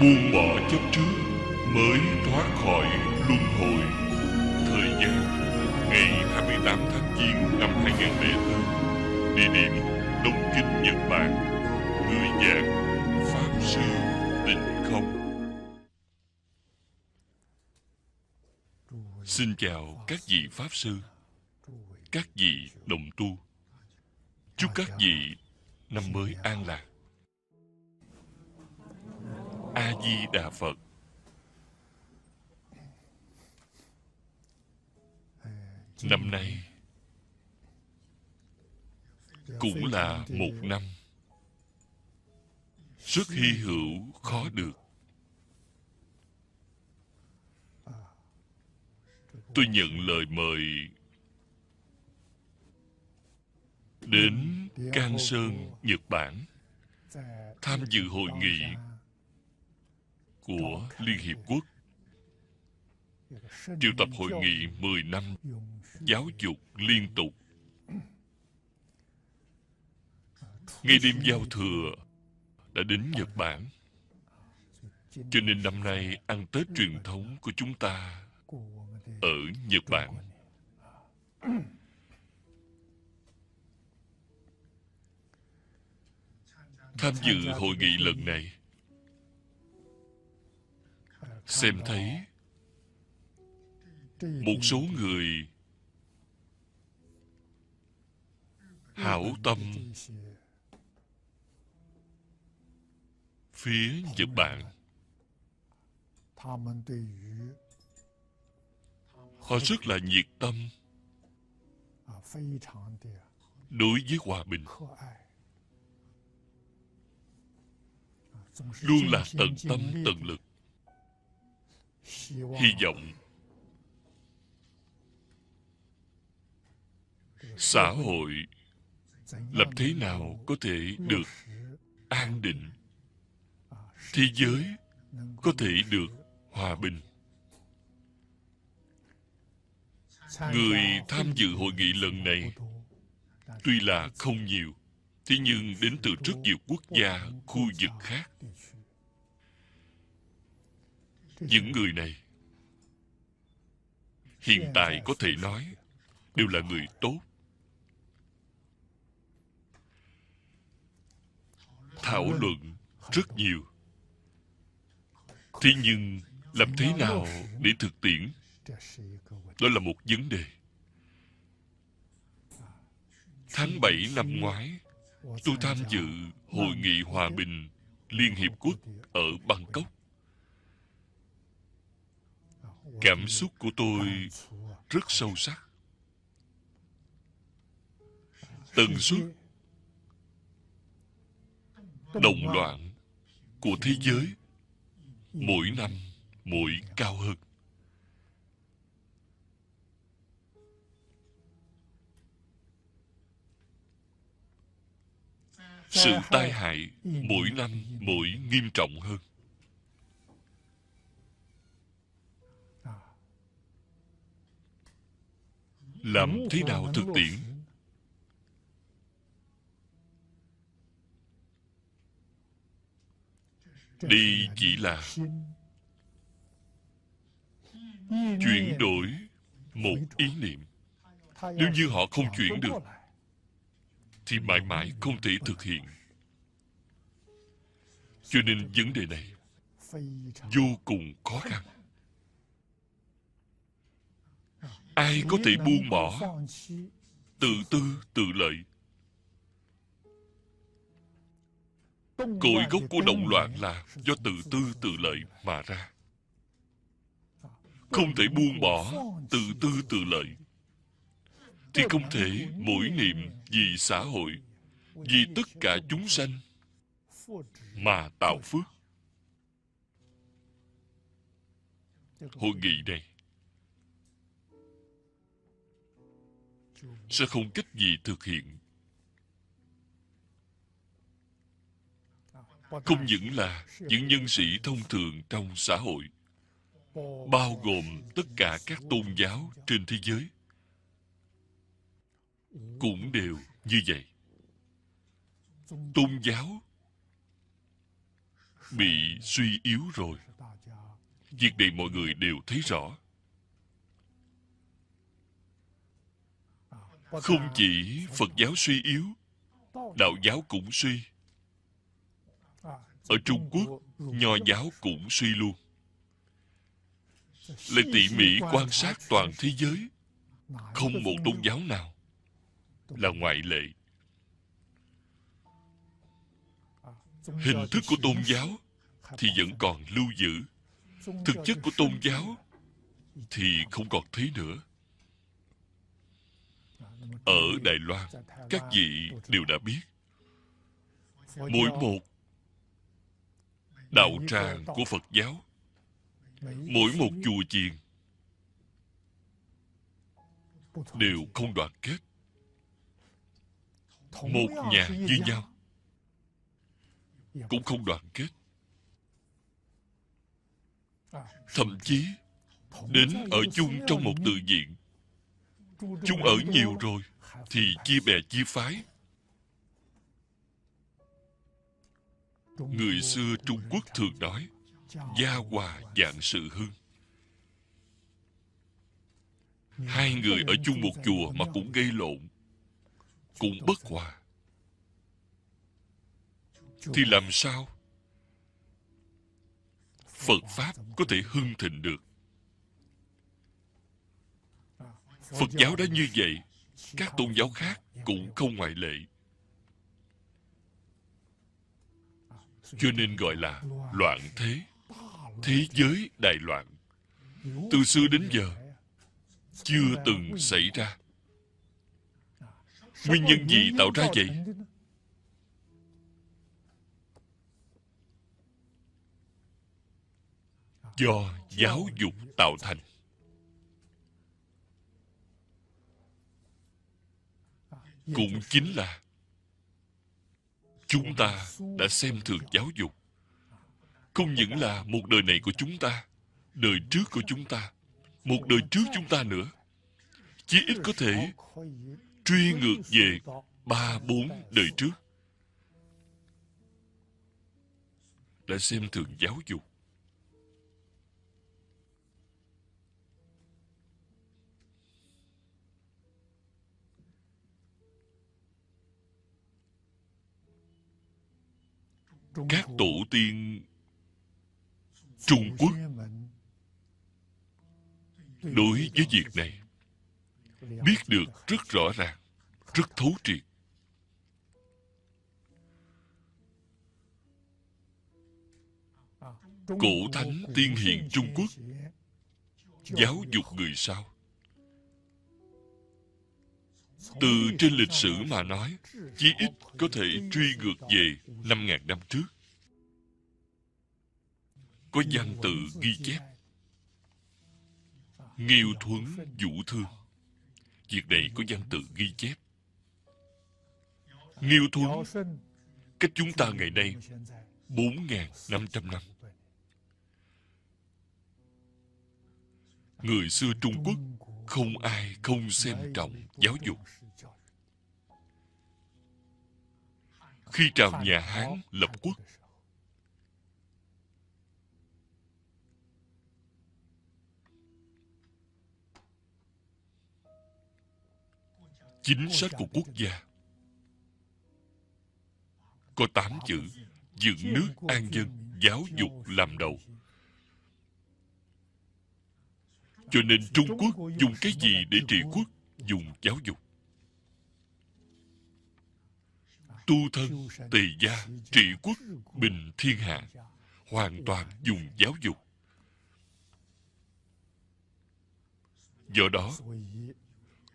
buông bỏ chấp trước mới thoát khỏi luân hồi thời gian ngày 28 tháng giêng năm 2004 địa điểm Đông Kinh Nhật Bản người giảng pháp sư tịnh không Xin chào các vị Pháp Sư Các vị Đồng Tu Chúc các vị năm mới an lạc a di đà phật năm nay cũng là một năm rất hy hữu khó được tôi nhận lời mời đến Can Sơn, Nhật Bản tham dự hội nghị của Liên Hiệp Quốc triệu tập hội nghị 10 năm giáo dục liên tục. Ngay đêm giao thừa đã đến Nhật Bản. Cho nên năm nay ăn Tết truyền thống của chúng ta ở Nhật Bản. Tham dự hội nghị lần này xem thấy một số người hảo tâm phía Nhật Bản họ rất là nhiệt tâm đối với hòa bình luôn là tận tâm tận lực hy vọng xã hội làm thế nào có thể được an định thế giới có thể được hòa bình người tham dự hội nghị lần này tuy là không nhiều thế nhưng đến từ rất nhiều quốc gia khu vực khác những người này hiện tại có thể nói đều là người tốt thảo luận rất nhiều thế nhưng làm thế nào để thực tiễn đó là một vấn đề tháng bảy năm ngoái tôi tham dự hội nghị hòa bình liên hiệp quốc ở bangkok cảm xúc của tôi rất sâu sắc tần suất động loạn của thế giới mỗi năm mỗi cao hơn sự tai hại mỗi năm mỗi nghiêm trọng hơn làm thế nào thực tiễn đi chỉ là chuyển đổi một ý niệm nếu như họ không chuyển được thì mãi mãi không thể thực hiện cho nên vấn đề này vô cùng khó khăn ai có thể buông bỏ tự tư tự lợi cội gốc của động loạn là do tự tư tự lợi mà ra không thể buông bỏ tự tư tự lợi thì không thể mỗi niệm vì xã hội vì tất cả chúng sanh mà tạo phước hội nghị này sẽ không cách gì thực hiện. Không những là những nhân sĩ thông thường trong xã hội, bao gồm tất cả các tôn giáo trên thế giới, cũng đều như vậy. Tôn giáo bị suy yếu rồi. Việc này mọi người đều thấy rõ. không chỉ phật giáo suy yếu đạo giáo cũng suy ở trung quốc nho giáo cũng suy luôn là tỉ mỉ quan sát toàn thế giới không một tôn giáo nào là ngoại lệ hình thức của tôn giáo thì vẫn còn lưu giữ thực chất của tôn giáo thì không còn thấy nữa ở Đài Loan, các vị đều đã biết. Mỗi một đạo tràng của Phật giáo, mỗi một chùa chiền đều không đoàn kết. Một nhà như nhau cũng không đoàn kết. Thậm chí đến ở chung trong một từ viện Chúng ở nhiều rồi Thì chia bè chia phái Người xưa Trung Quốc thường nói Gia hòa dạng sự hưng Hai người ở chung một chùa mà cũng gây lộn Cũng bất hòa Thì làm sao Phật Pháp có thể hưng thịnh được Phật giáo đã như vậy Các tôn giáo khác cũng không ngoại lệ Cho nên gọi là loạn thế Thế giới đại loạn Từ xưa đến giờ Chưa từng xảy ra Nguyên nhân gì tạo ra vậy? Do giáo dục tạo thành Dạ, cũng dạ, dạ. chính là chúng ta đã xem thường giáo dục không những là một đời này của chúng ta đời trước của chúng ta một đời trước chúng ta nữa chỉ ít có thể truy ngược về ba bốn đời trước đã xem thường giáo dục các tổ tiên trung quốc đối với việc này biết được rất rõ ràng rất thấu triệt à, cổ thánh tiên hiền trung quốc giáo dục người sao từ trên lịch sử mà nói chí ít có thể truy ngược về 5.000 năm trước có văn tự ghi chép nghiêu thuấn vũ thương việc này có văn tự ghi chép nghiêu thuấn cách chúng ta ngày nay 4.500 năm người xưa Trung Quốc không ai không xem trọng giáo dục khi trào nhà hán lập quốc chính sách của quốc gia có tám chữ dựng nước an dân giáo dục làm đầu Cho nên Trung Quốc dùng cái gì để trị quốc? Dùng giáo dục. Tu thân, tề gia, trị quốc, bình thiên hạ. Hoàn toàn dùng giáo dục. Do đó,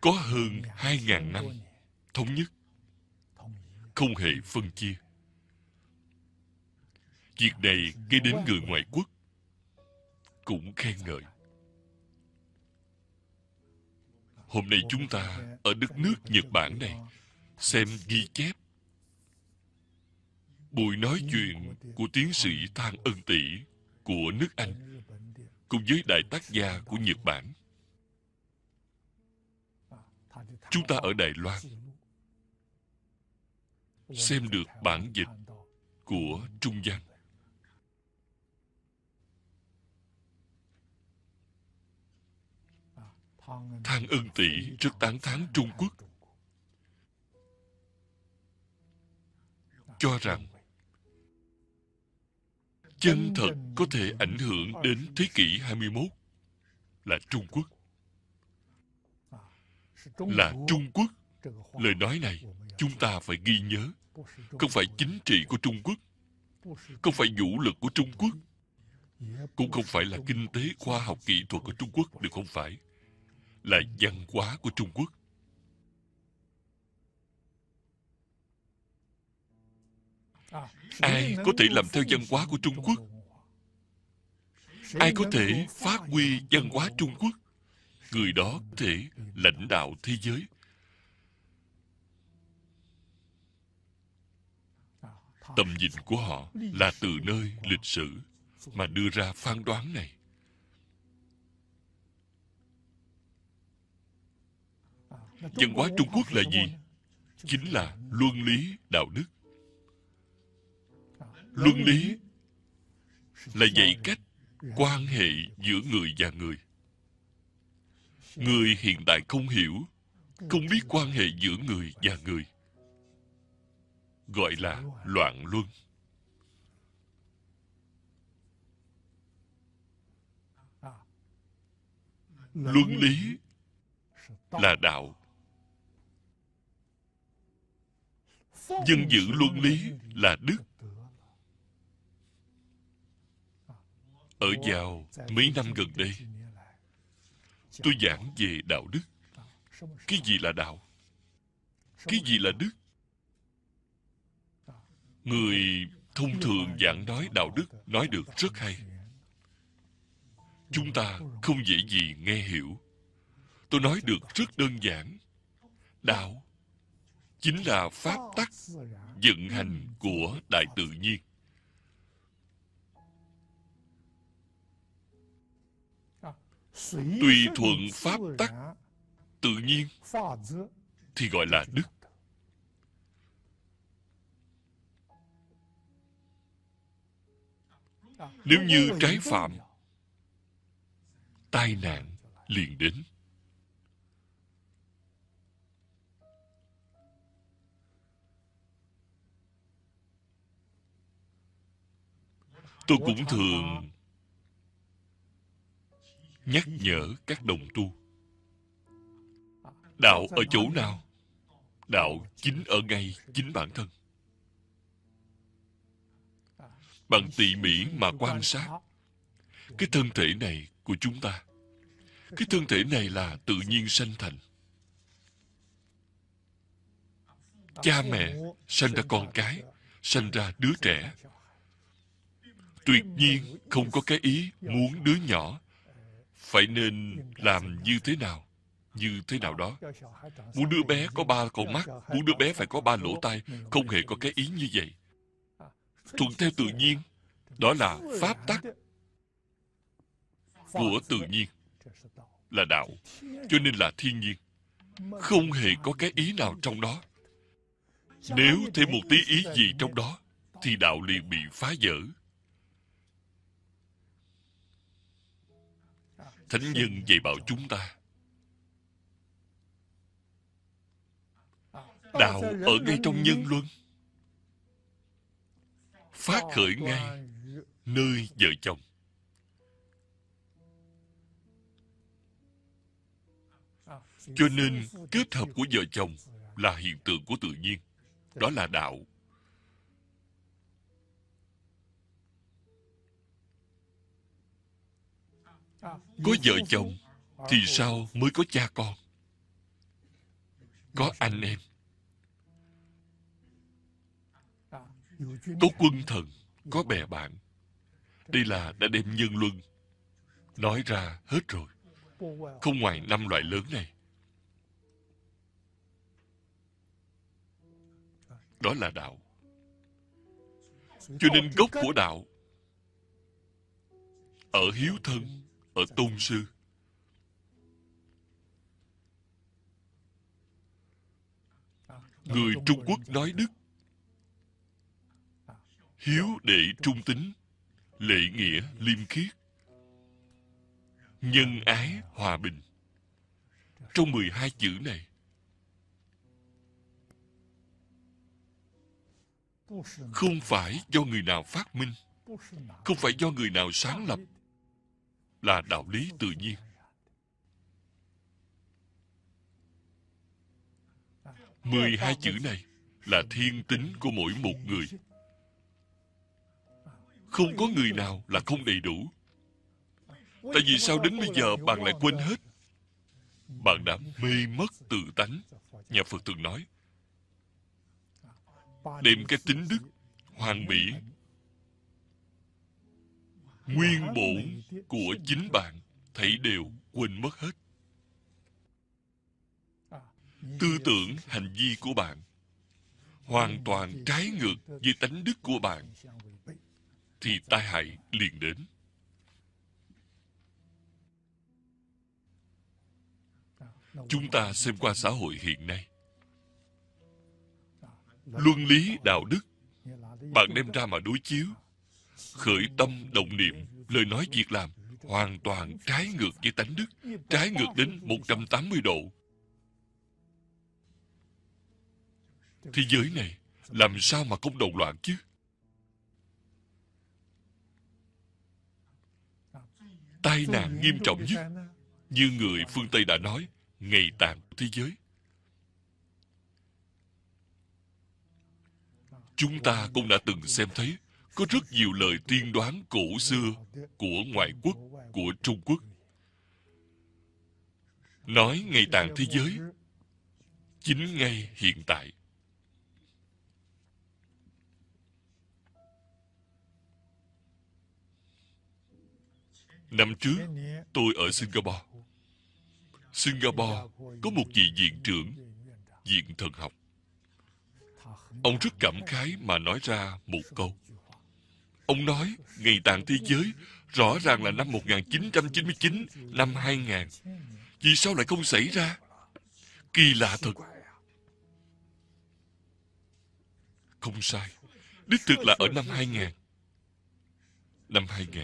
có hơn 2.000 năm thống nhất, không hề phân chia. Việc này gây đến người ngoại quốc cũng khen ngợi. hôm nay chúng ta ở đất nước Nhật Bản này xem ghi chép buổi nói chuyện của tiến sĩ Thang Ân Tỷ của nước Anh cùng với đại tác gia của Nhật Bản. Chúng ta ở Đài Loan xem được bản dịch của Trung Văn. Thang ân tỷ rất tán thán Trung Quốc Cho rằng Chân thật có thể ảnh hưởng đến thế kỷ 21 Là Trung Quốc Là Trung Quốc Lời nói này chúng ta phải ghi nhớ Không phải chính trị của Trung Quốc Không phải vũ lực của Trung Quốc cũng không phải là kinh tế khoa học kỹ thuật của trung quốc đều không phải là văn hóa của Trung Quốc. Ai có thể làm theo văn hóa của Trung Quốc? Ai có thể phát huy văn hóa Trung Quốc? Người đó có thể lãnh đạo thế giới. Tầm nhìn của họ là từ nơi lịch sử mà đưa ra phán đoán này. Văn hóa Trung Quốc là gì? Chính là luân lý đạo đức. Luân lý là dạy cách quan hệ giữa người và người. Người hiện tại không hiểu, không biết quan hệ giữa người và người. Gọi là loạn luân. Luân lý là đạo dân giữ luân lý là đức ở vào mấy năm gần đây tôi giảng về đạo đức cái gì là đạo cái gì là đức người thông thường giảng nói đạo đức nói được rất hay chúng ta không dễ gì nghe hiểu tôi nói được rất đơn giản đạo chính là pháp tắc vận hành của đại tự nhiên tùy thuận pháp tắc tự nhiên thì gọi là đức nếu như trái phạm tai nạn liền đến tôi cũng thường nhắc nhở các đồng tu đạo ở chỗ nào đạo chính ở ngay chính bản thân bằng tỉ mỉ mà quan sát cái thân thể này của chúng ta cái thân thể này là tự nhiên sanh thành cha mẹ sanh ra con cái sanh ra đứa trẻ tuyệt nhiên không có cái ý muốn đứa nhỏ phải nên làm như thế nào như thế nào đó muốn đứa bé có ba con mắt muốn đứa bé phải có ba lỗ tai không hề có cái ý như vậy thuận theo tự nhiên đó là pháp tắc của tự nhiên là đạo cho nên là thiên nhiên không hề có cái ý nào trong đó nếu thêm một tí ý gì trong đó thì đạo liền bị phá vỡ thánh nhân về bảo chúng ta đạo ở ngay trong nhân luân phát khởi ngay nơi vợ chồng cho nên kết hợp của vợ chồng là hiện tượng của tự nhiên đó là đạo Có vợ chồng Thì sao mới có cha con Có anh em Có quân thần Có bè bạn Đây là đã đem nhân luân Nói ra hết rồi Không ngoài năm loại lớn này Đó là đạo Cho nên gốc của đạo Ở hiếu thân ở Tôn Sư. Người Trung Quốc nói đức Hiếu để trung tính lễ nghĩa liêm khiết Nhân ái hòa bình Trong 12 chữ này Không phải do người nào phát minh Không phải do người nào sáng lập là đạo lý tự nhiên mười hai chữ này là thiên tính của mỗi một người không có người nào là không đầy đủ tại vì sao đến bây giờ bạn lại quên hết bạn đã mê mất tự tánh nhà phật thường nói đem cái tính đức hoàn mỹ nguyên bổn của chính bạn à. thấy đều quên mất hết à, tư à, tưởng hành vi của bạn hoàn toàn trái ngược với tánh đức của bạn thì tai hại liền đến chúng ta xem qua xã hội hiện nay luân lý đạo đức bạn đem ra mà đối chiếu khởi tâm động niệm, lời nói việc làm hoàn toàn trái ngược với tánh đức, trái ngược đến 180 độ. Thế giới này làm sao mà không động loạn chứ? Tai nạn nghiêm trọng nhất, như người phương Tây đã nói, ngày tàn của thế giới. Chúng ta cũng đã từng xem thấy có rất nhiều lời tiên đoán cổ xưa của ngoại quốc, của Trung Quốc. Nói ngày tàn thế giới, chính ngay hiện tại. Năm trước, tôi ở Singapore. Singapore có một vị viện trưởng, viện thần học. Ông rất cảm khái mà nói ra một câu. Ông nói ngày tàn thế giới rõ ràng là năm 1999, năm 2000. Vì sao lại không xảy ra? Kỳ lạ thật. Không sai. Đích thực là ở năm 2000. Năm 2000.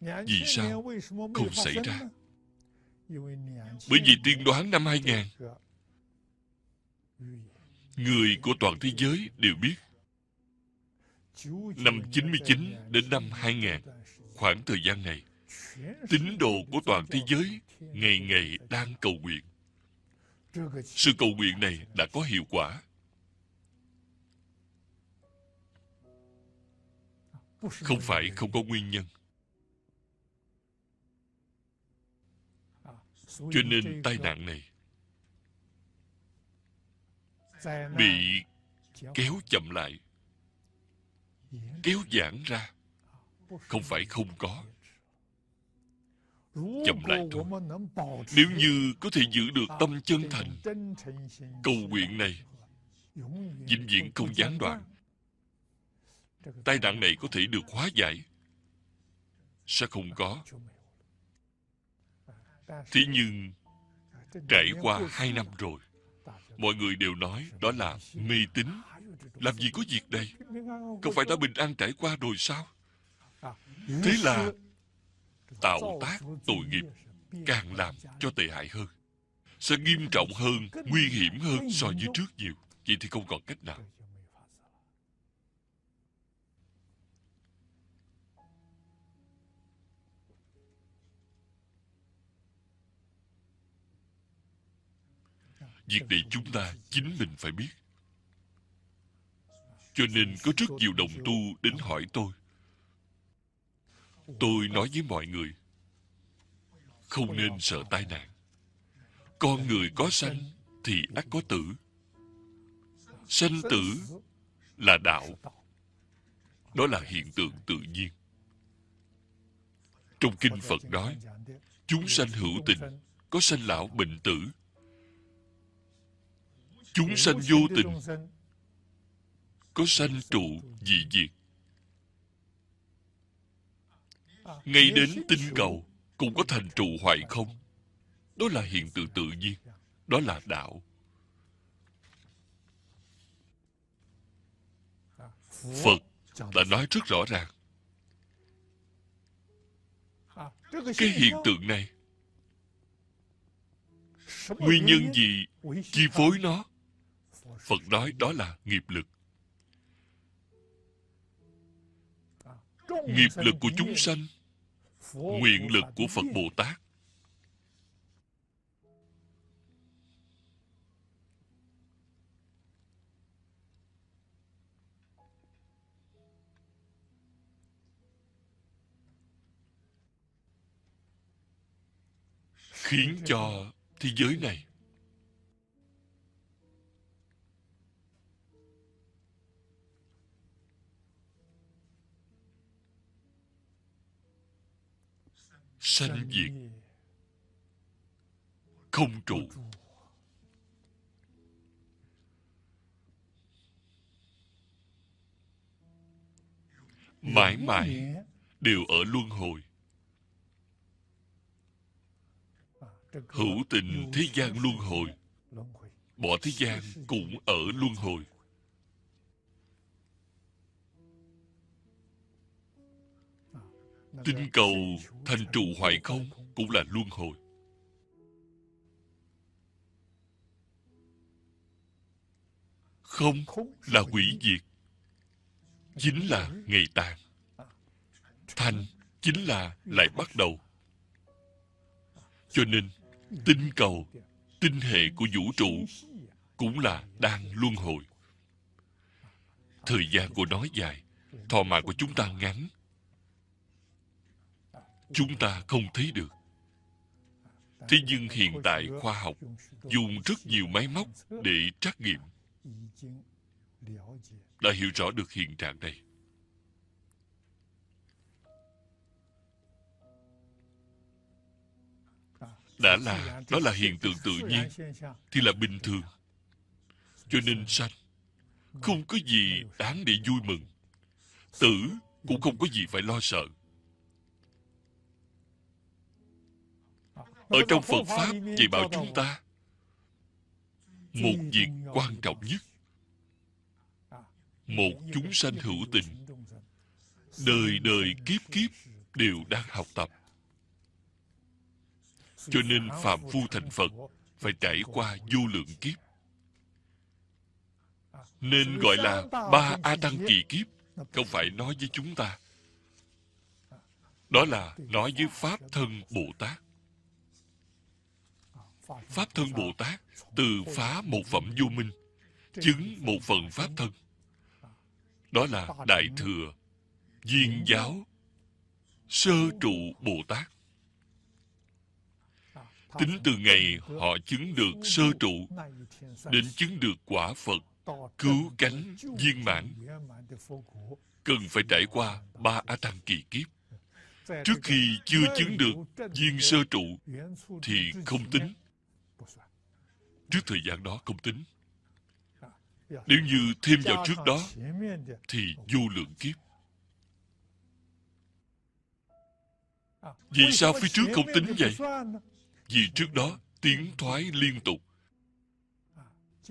Vì sao không xảy ra? Bởi vì tiên đoán năm 2000 người của toàn thế giới đều biết. Năm 99 đến năm 2000, khoảng thời gian này, tín đồ của toàn thế giới ngày ngày đang cầu nguyện. Sự cầu nguyện này đã có hiệu quả. Không phải không có nguyên nhân. Cho nên tai nạn này bị kéo chậm lại kéo giãn ra không phải không có chậm lại thôi nếu như có thể giữ được tâm chân thành cầu nguyện này vĩnh viễn không gián đoạn tai nạn này có thể được hóa giải sẽ không có à, thế nhưng à, trải qua hai năm rồi mọi người đều nói đó là mê tín làm gì có việc đây không phải đã bình an trải qua rồi sao thế là tạo tác tội nghiệp càng làm cho tệ hại hơn sẽ nghiêm trọng hơn nguy hiểm hơn so với trước nhiều vậy thì không còn cách nào Việc này chúng ta chính mình phải biết Cho nên có rất nhiều đồng tu đến hỏi tôi Tôi nói với mọi người Không nên sợ tai nạn Con người có sanh thì ác có tử Sanh tử là đạo Đó là hiện tượng tự nhiên Trong Kinh Phật nói Chúng sanh hữu tình Có sanh lão bệnh tử chúng sanh vô tình có sanh trụ dị diệt à, ngay đến tinh cầu cũng có thành trụ hoại dạ. không đó là hiện tượng tự nhiên dạ. đó là đạo à, phật đã nói rất rõ ràng à, cái hiện tượng này nguyên nhân gì chi phối nó Phật nói đó là nghiệp lực. Nghiệp lực của chúng sanh, nguyện lực của Phật Bồ Tát. khiến cho thế giới này sanh diệt không trụ mãi mãi đều ở luân hồi à, hữu tình thế gian luân hồi bỏ thế gian cũng ở luân hồi tinh cầu thành trụ hoại không cũng là luân hồi không là hủy diệt chính là ngày tàn thành chính là lại bắt đầu cho nên tinh cầu tinh hệ của vũ trụ cũng là đang luân hồi thời gian của nó dài thọ mạng của chúng ta ngắn chúng ta không thấy được thế nhưng hiện tại khoa học dùng rất nhiều máy móc để trắc nghiệm đã hiểu rõ được hiện trạng này đã là đó là hiện tượng tự nhiên thì là bình thường cho nên sanh không có gì đáng để vui mừng tử cũng không có gì phải lo sợ ở trong phật pháp dạy bảo chúng ta một việc quan trọng nhất à, một chúng sanh hữu tình đời đời kiếp kiếp đều đang học tập cho nên phạm phu thành phật phải trải qua vô lượng kiếp à, nên gọi là ba a tăng kỳ kiếp không phải nói với chúng ta đó là nói với pháp thân bồ tát Pháp thân Bồ Tát từ phá một phẩm vô minh, chứng một phần Pháp thân. Đó là Đại Thừa, Duyên Giáo, Sơ Trụ Bồ Tát. Tính từ ngày họ chứng được sơ trụ Đến chứng được quả Phật Cứu cánh viên mãn Cần phải trải qua ba A Tăng kỳ kiếp Trước khi chưa chứng được viên sơ trụ Thì không tính trước thời gian đó không tính dạ, dạ. nếu như thêm vào trước đó thì vô lượng kiếp dạ. vì sao phía trước không tính vậy vì trước đó tiến thoái liên tục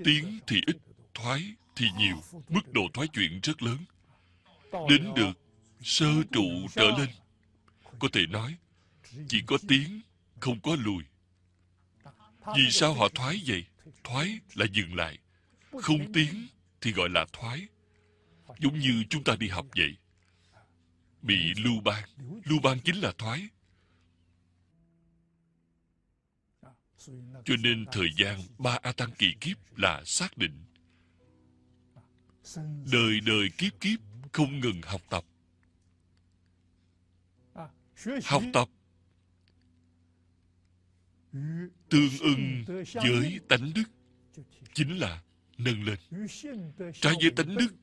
tiến thì ít thoái thì nhiều mức độ thoái chuyện rất lớn đến được sơ trụ trở lên có thể nói chỉ có tiến không có lùi vì sao họ thoái vậy thoái là dừng lại không tiến thì gọi là thoái giống như chúng ta đi học vậy bị lưu ban lưu ban chính là thoái cho nên thời gian ba a tăng kỳ kiếp là xác định đời đời kiếp kiếp không ngừng học tập học tập tương ưng với tánh đức chính là nâng lên trái với tánh đức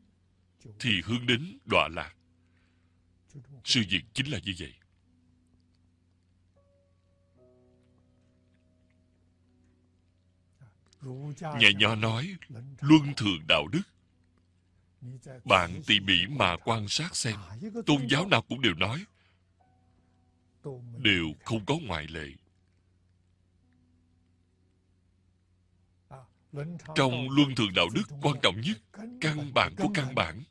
thì hướng đến đọa lạc sự việc chính là như vậy nhà nho nói luân thường đạo đức bạn tỉ mỉ mà quan sát xem tôn giáo nào cũng đều nói đều không có ngoại lệ trong luân thường đạo đức quan trọng nhất căn bản của căn bản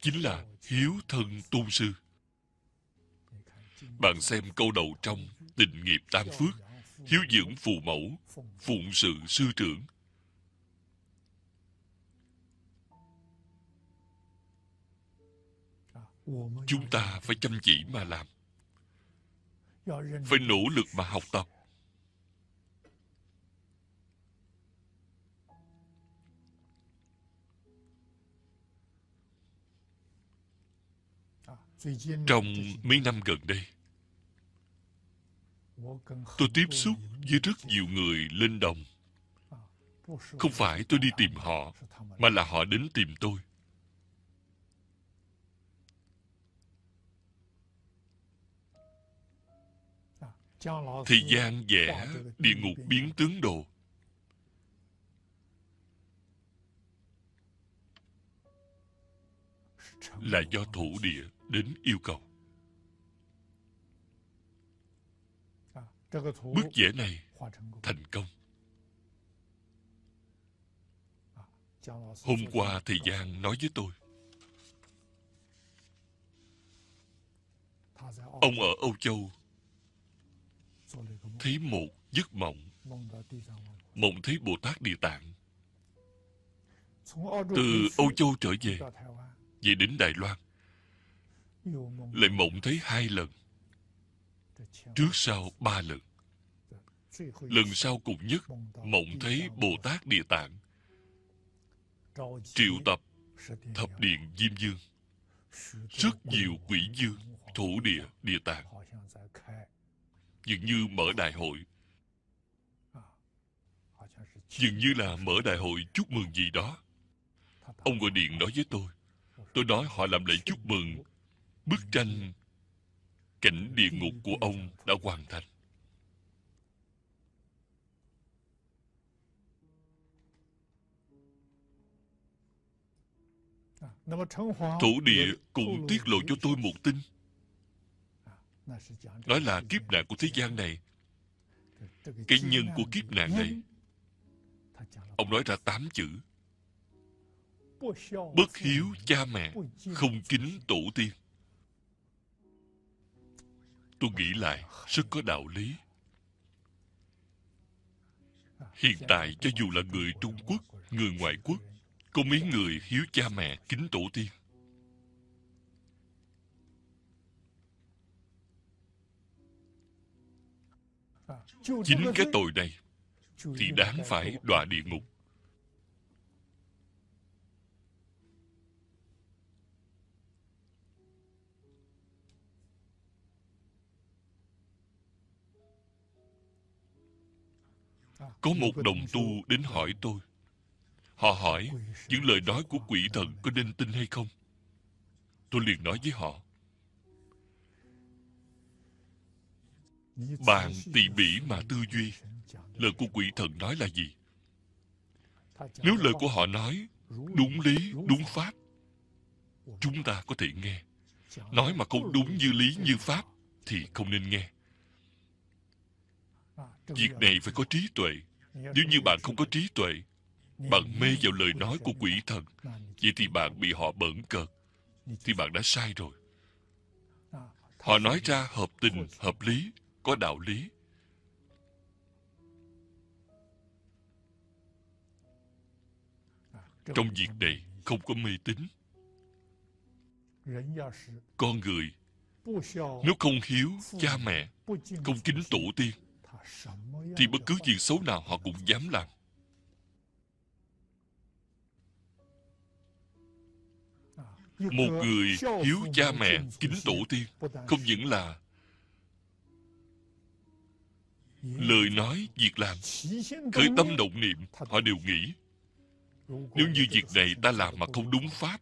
chính là hiếu thân tôn sư bạn xem câu đầu trong tình nghiệp tam phước hiếu dưỡng phù mẫu phụng sự sư trưởng chúng ta phải chăm chỉ mà làm phải nỗ lực mà học tập Trong mấy năm gần đây Tôi tiếp xúc với rất nhiều người linh đồng Không phải tôi đi tìm họ Mà là họ đến tìm tôi Thì gian vẽ địa ngục biến tướng đồ Là do thủ địa đến yêu cầu. Bức vẽ này thành công. Hôm qua thầy Giang nói với tôi Ông ở Âu Châu Thấy một giấc mộng Mộng thấy Bồ Tát Địa Tạng Từ Âu Châu trở về Về đến Đài Loan lại mộng thấy hai lần trước sau ba lần lần sau cùng nhất mộng thấy bồ tát địa tạng triệu tập thập điện diêm dương rất nhiều quỷ dương thủ địa địa tạng dường như mở đại hội dường như là mở đại hội chúc mừng gì đó ông gọi điện nói với tôi tôi nói họ làm lễ chúc mừng bức tranh cảnh địa ngục của ông đã hoàn thành thổ địa cũng tiết lộ cho tôi một tin đó là kiếp nạn của thế gian này cái nhân của kiếp nạn này ông nói ra tám chữ bất hiếu cha mẹ không kính tổ tiên tôi nghĩ lại rất có đạo lý hiện tại cho dù là người trung quốc người ngoại quốc có mấy người hiếu cha mẹ kính tổ tiên chính cái tội này thì đáng phải đọa địa ngục Có một đồng tu đến hỏi tôi Họ hỏi những lời nói của quỷ thần có nên tin hay không Tôi liền nói với họ Bạn tỉ mỉ mà tư duy Lời của quỷ thần nói là gì Nếu lời của họ nói Đúng lý, đúng pháp Chúng ta có thể nghe Nói mà không đúng như lý như pháp Thì không nên nghe À, việc này phải có trí tuệ Nếu như bạn không có trí tuệ Bạn mê vào lời nói của quỷ thần Vậy thì bạn bị họ bẩn cợt Thì bạn đã sai rồi à, Họ nói ra hợp tình, hợp lý Có đạo lý à, Trong việc này không có mê tín Con người Nếu không hiếu cha mẹ Không kính tổ tiên thì bất cứ chuyện xấu nào họ cũng dám làm. Một người hiếu cha mẹ, kính tổ tiên, không những là lời nói, việc làm, khởi tâm động niệm, họ đều nghĩ nếu như việc này ta làm mà không đúng pháp,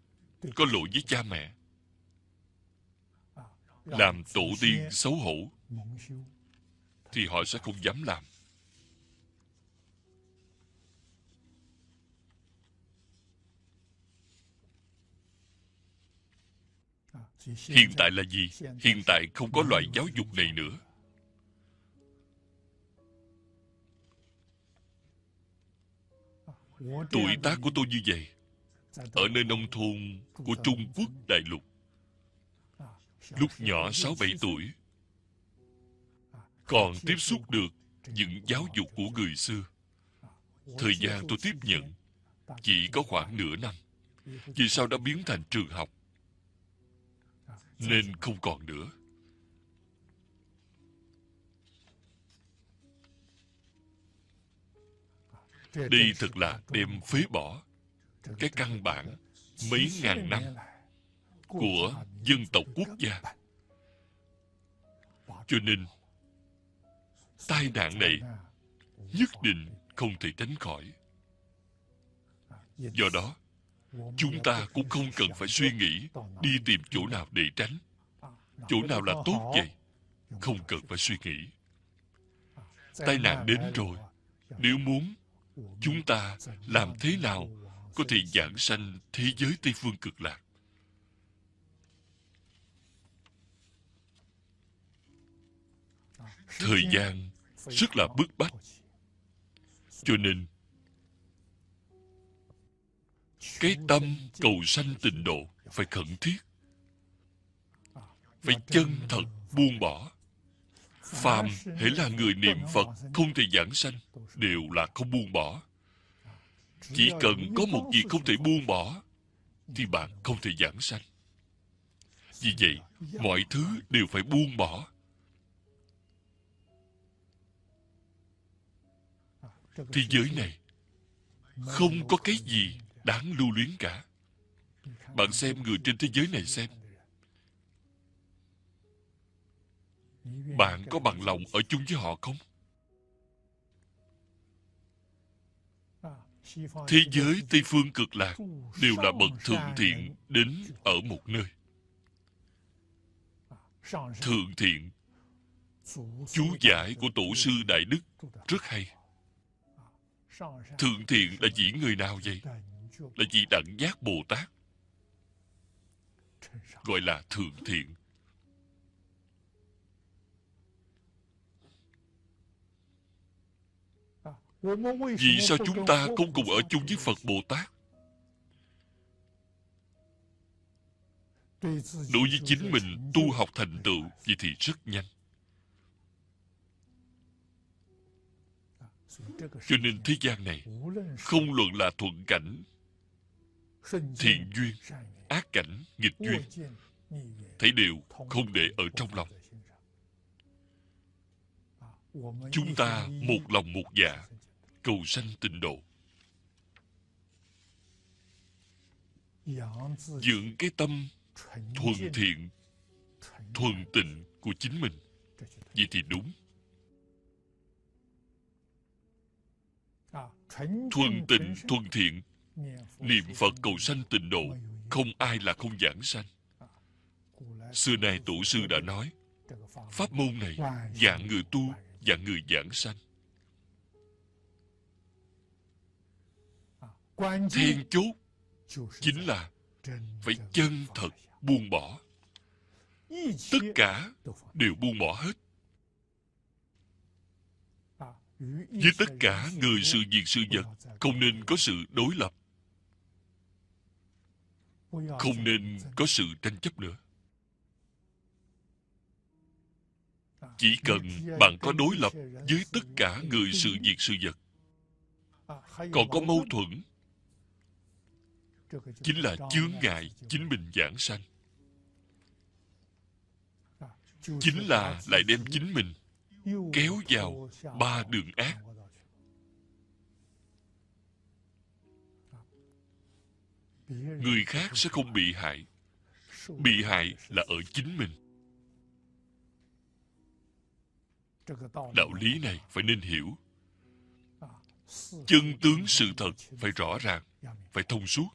có lỗi với cha mẹ, làm tổ tiên xấu hổ thì họ sẽ không dám làm. Hiện tại là gì? Hiện tại không có loại giáo dục này nữa. Tuổi tác của tôi như vậy Ở nơi nông thôn của Trung Quốc đại lục Lúc nhỏ sáu bảy tuổi còn tiếp xúc được những giáo dục của người xưa thời gian tôi tiếp nhận chỉ có khoảng nửa năm vì sao đã biến thành trường học nên không còn nữa đây thật là đem phế bỏ cái căn bản mấy ngàn năm của dân tộc quốc gia cho nên tai nạn này nhất định không thể tránh khỏi do đó chúng ta cũng không cần phải suy nghĩ đi tìm chỗ nào để tránh chỗ nào là tốt vậy không cần phải suy nghĩ tai nạn đến rồi nếu muốn chúng ta làm thế nào có thể giảng sanh thế giới tây phương cực lạc thời gian rất là bức bách cho nên cái tâm cầu sanh tịnh độ phải khẩn thiết phải chân thật buông bỏ phàm hễ là người niệm phật không thể giảng sanh đều là không buông bỏ chỉ cần có một gì không thể buông bỏ thì bạn không thể giảng sanh vì vậy mọi thứ đều phải buông bỏ Thế giới này Không có cái gì đáng lưu luyến cả Bạn xem người trên thế giới này xem Bạn có bằng lòng ở chung với họ không? Thế giới Tây Phương cực lạc đều là bậc thượng thiện đến ở một nơi. Thượng thiện, chú giải của tổ sư Đại Đức rất hay. Thượng thiện là chỉ người nào vậy? Là chỉ đẳng giác Bồ Tát. Gọi là thượng thiện. À, vì sao chúng ta không cùng ở chung với Phật Bồ Tát? Đối với chính mình tu học thành tựu Vậy thì rất nhanh Cho nên thế gian này Không luận là thuận cảnh Thiện duyên Ác cảnh, nghịch duyên Thấy đều không để ở trong lòng Chúng ta một lòng một dạ Cầu sanh tịnh độ Dưỡng cái tâm thuần thiện Thuần tịnh của chính mình Vậy thì đúng thuần tình thuần thiện niệm phật cầu sanh tịnh độ không ai là không giảng sanh xưa nay tổ sư đã nói pháp môn này dạng người tu dạng người giảng sanh thiên chốt chính là phải chân thật buông bỏ tất cả đều buông bỏ hết với tất cả người sự việc sự vật không nên có sự đối lập không nên có sự tranh chấp nữa chỉ cần bạn có đối lập với tất cả người sự việc sự vật còn có mâu thuẫn chính là chướng ngại chính mình giảng sanh chính là lại đem chính mình kéo vào ba đường ác người khác sẽ không bị hại bị hại là ở chính mình đạo lý này phải nên hiểu chân tướng sự thật phải rõ ràng phải thông suốt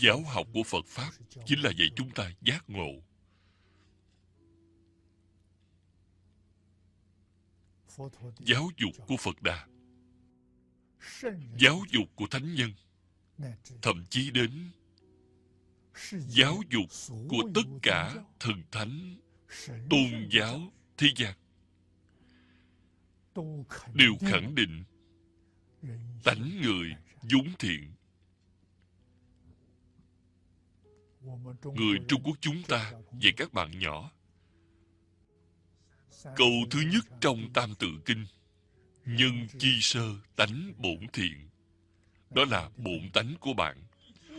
Giáo học của Phật Pháp chính là dạy chúng ta giác ngộ. Giáo dục của Phật Đà Giáo dục của Thánh Nhân Thậm chí đến Giáo dục của tất cả thần thánh Tôn giáo thế gian Đều khẳng định tánh người dũng thiện người Trung Quốc chúng ta và các bạn nhỏ. Câu thứ nhất trong Tam Tự Kinh Nhân chi sơ tánh bổn thiện Đó là bổn tánh của bạn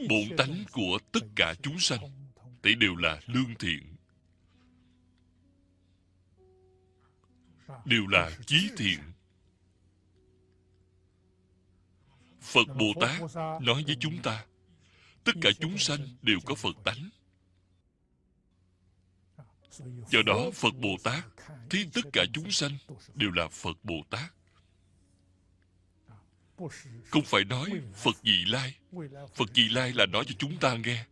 Bổn tánh của tất cả chúng sanh Thì đều là lương thiện Đều là chí thiện Phật Bồ Tát nói với chúng ta tất cả chúng sanh đều có phật tánh do đó phật bồ tát thì tất cả chúng sanh đều là phật bồ tát không phải nói phật vị lai phật vị lai là nói cho chúng ta nghe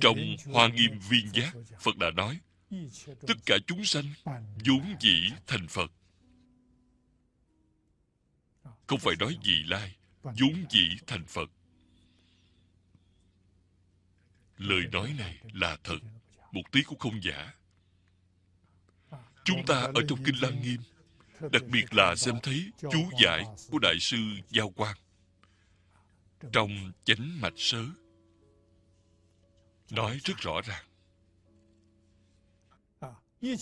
trong hoa nghiêm viên giác phật đã nói tất cả chúng sanh vốn dĩ thành phật không phải nói gì lai vốn dĩ thành Phật Lời nói này là thật Một tí cũng không giả Chúng ta ở trong Kinh Lăng Nghiêm Đặc biệt là xem thấy chú giải của Đại sư Giao Quang Trong chánh mạch sớ Nói rất rõ ràng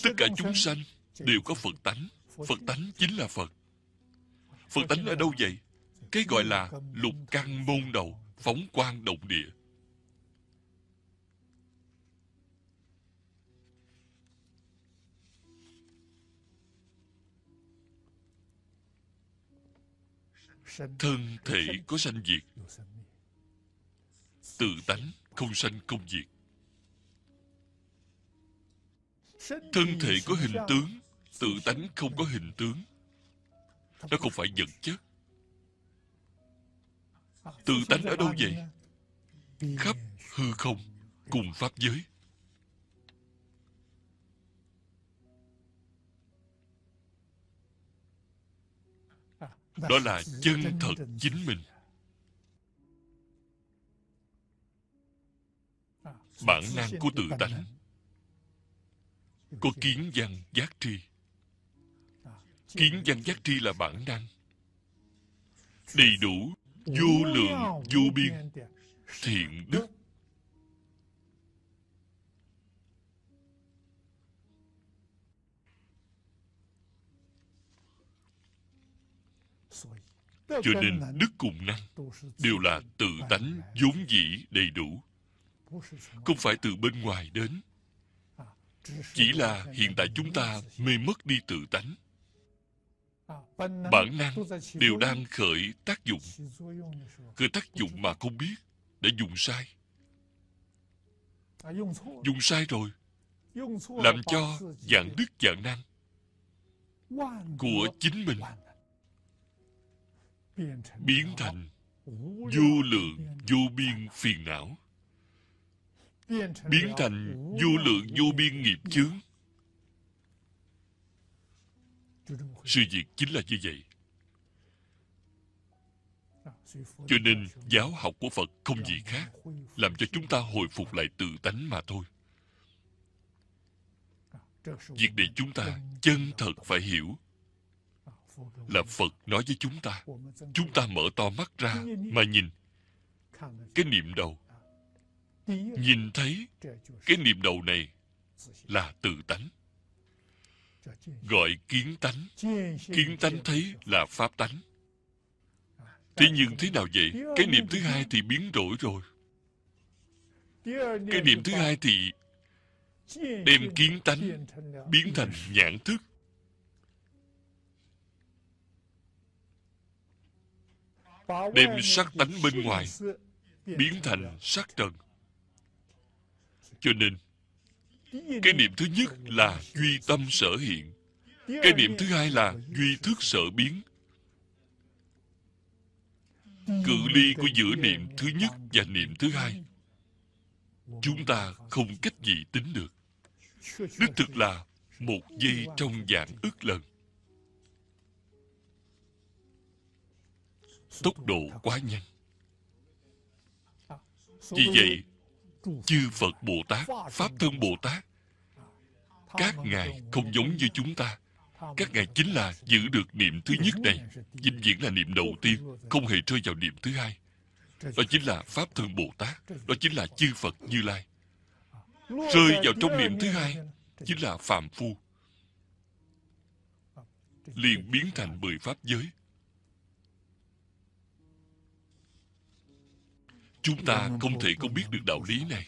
Tất cả chúng sanh đều có Phật tánh Phật tánh chính là Phật Phật tánh ở đâu vậy? Cái gọi là lục căn môn đầu, phóng quang động địa. Thân thể có sanh diệt Tự tánh không sanh không diệt Thân thể có hình tướng Tự tánh không có hình tướng nó không phải vật chất Tự tánh ở đâu vậy Khắp hư không Cùng Pháp giới Đó là chân thật chính mình Bản năng của tự tánh Có kiến văn giác tri Kiến văn giác tri là bản năng Đầy đủ Vô lượng vô biên Thiện đức Cho nên đức cùng năng Đều là tự tánh vốn dĩ đầy đủ Không phải từ bên ngoài đến Chỉ là hiện tại chúng ta mê mất đi tự tánh bản năng đều đang khởi tác dụng khởi tác dụng mà không biết để dùng sai dùng sai rồi làm cho dạng đức dạng năng của chính mình biến thành vô lượng vô biên phiền não biến thành vô lượng vô biên nghiệp chướng sự việc chính là như vậy. Cho nên giáo học của Phật không gì khác Làm cho chúng ta hồi phục lại tự tánh mà thôi Việc này chúng ta chân thật phải hiểu Là Phật nói với chúng ta Chúng ta mở to mắt ra mà nhìn Cái niệm đầu Nhìn thấy Cái niệm đầu này Là tự tánh gọi kiến tánh kiến tánh thấy là pháp tánh à, thế nhưng thế nào vậy cái niệm thứ hai thì biến đổi rồi cái niệm thứ hai thì đem kiến tánh biến thành nhãn thức đem sắc tánh bên ngoài biến thành sắc trần cho nên cái niệm thứ nhất là duy tâm sở hiện cái niệm thứ hai là duy thức sở biến cự ly của giữa niệm thứ nhất và niệm thứ hai chúng ta không cách gì tính được đích thực là một giây trong dạng ức lần tốc độ quá nhanh vì vậy chư phật bồ tát pháp thân bồ tát các ngài không giống như chúng ta các ngài chính là giữ được niệm thứ nhất này vĩnh viễn là niệm đầu tiên không hề rơi vào niệm thứ hai đó chính là pháp thân bồ tát đó chính là chư phật như lai rơi vào trong niệm thứ hai chính là phàm phu liền biến thành mười pháp giới Chúng ta không thể không biết được đạo lý này.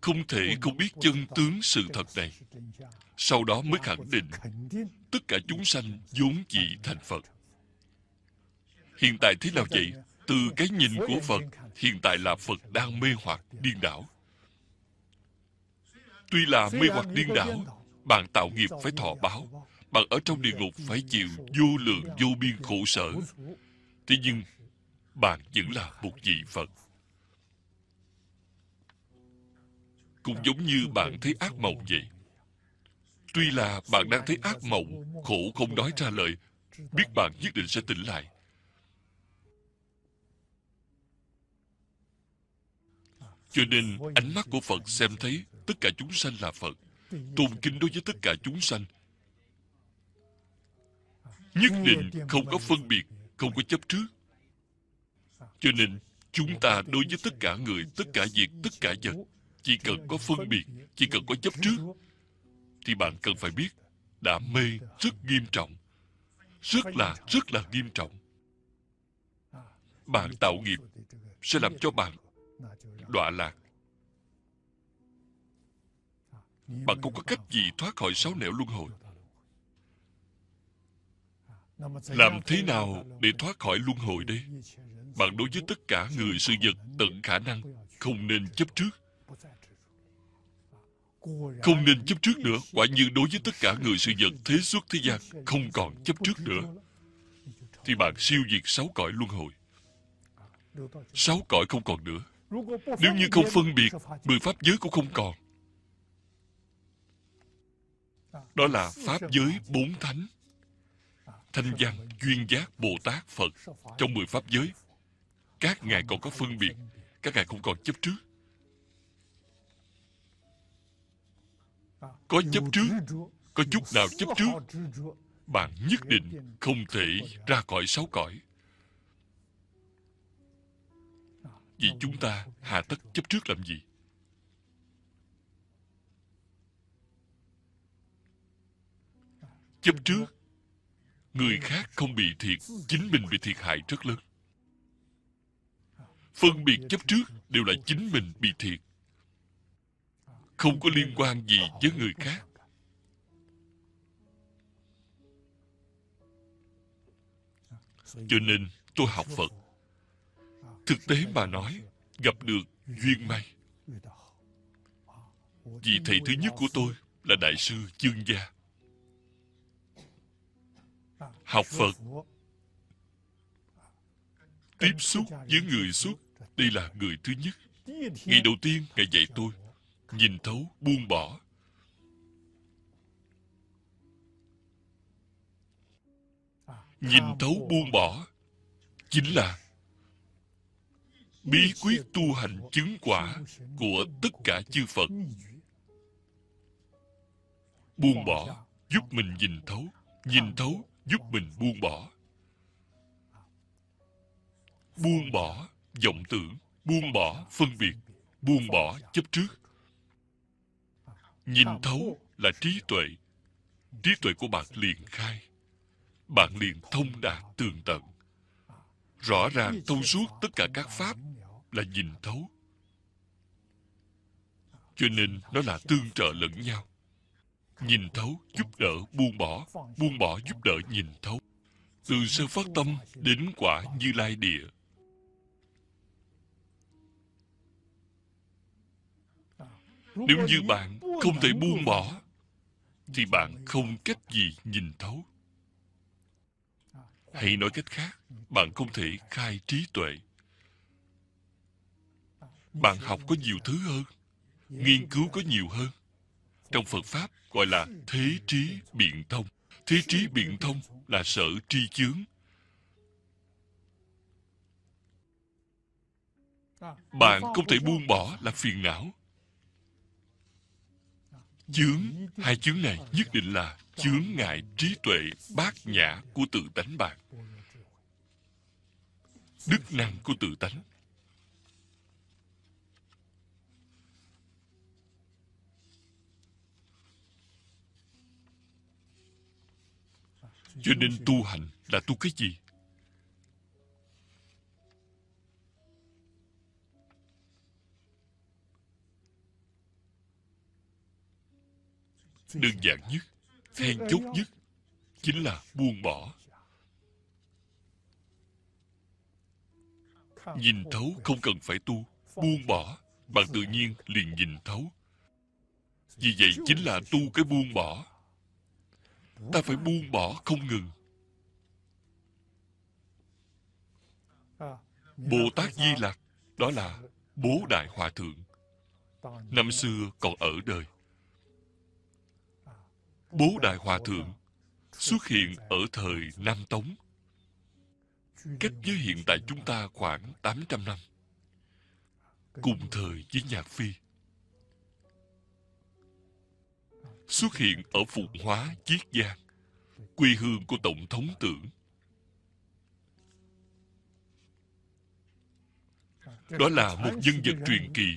Không thể không biết chân tướng sự thật này. Sau đó mới khẳng định tất cả chúng sanh vốn chỉ thành Phật. Hiện tại thế nào vậy? Từ cái nhìn của Phật, hiện tại là Phật đang mê hoặc, điên đảo. Tuy là mê hoặc điên đảo, bạn tạo nghiệp phải thọ báo, bạn ở trong địa ngục phải chịu vô lượng vô biên khổ sở. Thế nhưng, bạn vẫn là một vị Phật. Cũng giống như bạn thấy ác mộng vậy. Tuy là bạn đang thấy ác mộng, khổ không nói ra lời, biết bạn nhất định sẽ tỉnh lại. Cho nên, ánh mắt của Phật xem thấy tất cả chúng sanh là Phật, tôn kính đối với tất cả chúng sanh. Nhất định không có phân biệt, không có chấp trước. Cho nên, chúng ta đối với tất cả người, tất cả việc, tất cả vật, chỉ cần có phân biệt, chỉ cần có chấp trước, thì bạn cần phải biết, đã mê rất nghiêm trọng. Rất là, rất là nghiêm trọng. Bạn tạo nghiệp sẽ làm cho bạn đọa lạc. Bạn không có cách gì thoát khỏi sáu nẻo luân hồi. Làm thế nào để thoát khỏi luân hồi đây? bạn đối với tất cả người sự vật tận khả năng không nên chấp trước không nên chấp trước nữa quả nhiên đối với tất cả người sự vật thế xuất thế gian không còn chấp trước nữa thì bạn siêu diệt sáu cõi luân hồi sáu cõi không còn nữa nếu như không phân biệt mười pháp giới cũng không còn đó là pháp giới bốn thánh thanh văn duyên giác bồ tát phật trong mười pháp giới các ngài còn có phân biệt các ngài không còn chấp trước có chấp trước có chút nào chấp trước bạn nhất định không thể ra khỏi sáu cõi vì chúng ta hà tất chấp trước làm gì chấp trước người khác không bị thiệt chính mình bị thiệt hại rất lớn phân biệt chấp trước đều là chính mình bị thiệt không có liên quan gì với người khác cho nên tôi học phật thực tế mà nói gặp được duyên may vì thầy thứ nhất của tôi là đại sư chương gia học phật tiếp xúc với người xuất đây là người thứ nhất. Ngày đầu tiên, Ngài dạy tôi nhìn thấu, buông bỏ. Nhìn thấu buông bỏ chính là bí quyết tu hành chứng quả của tất cả chư Phật. Buông bỏ giúp mình nhìn thấu, nhìn thấu giúp mình buông bỏ. Buông bỏ vọng tưởng buông bỏ phân biệt buông bỏ chấp trước nhìn thấu là trí tuệ trí tuệ của bạn liền khai bạn liền thông đạt tường tận rõ ràng thông suốt tất cả các pháp là nhìn thấu cho nên nó là tương trợ lẫn nhau nhìn thấu giúp đỡ buông bỏ buông bỏ giúp đỡ nhìn thấu từ sơ phát tâm đến quả như lai địa Nếu như bạn không thể buông bỏ Thì bạn không cách gì nhìn thấu Hay nói cách khác Bạn không thể khai trí tuệ Bạn học có nhiều thứ hơn Nghiên cứu có nhiều hơn Trong Phật Pháp gọi là thế trí biện thông Thế trí biện thông là sở tri chướng Bạn không thể buông bỏ là phiền não Chướng, hai chướng này nhất định là chướng ngại trí tuệ bát nhã của tự tánh bạn. Đức năng của tự tánh. Cho nên tu hành là tu cái gì? đơn giản nhất then chốt nhất chính là buông bỏ nhìn thấu không cần phải tu buông bỏ bạn tự nhiên liền nhìn thấu vì vậy chính là tu cái buông bỏ ta phải buông bỏ không ngừng bồ tát di lặc đó là bố đại hòa thượng năm xưa còn ở đời Bố Đại Hòa Thượng xuất hiện ở thời Nam Tống, cách với hiện tại chúng ta khoảng 800 năm, cùng thời với Nhạc Phi. Xuất hiện ở Phụng Hóa, Chiết Giang, quê hương của Tổng thống tưởng. Đó là một nhân vật truyền kỳ.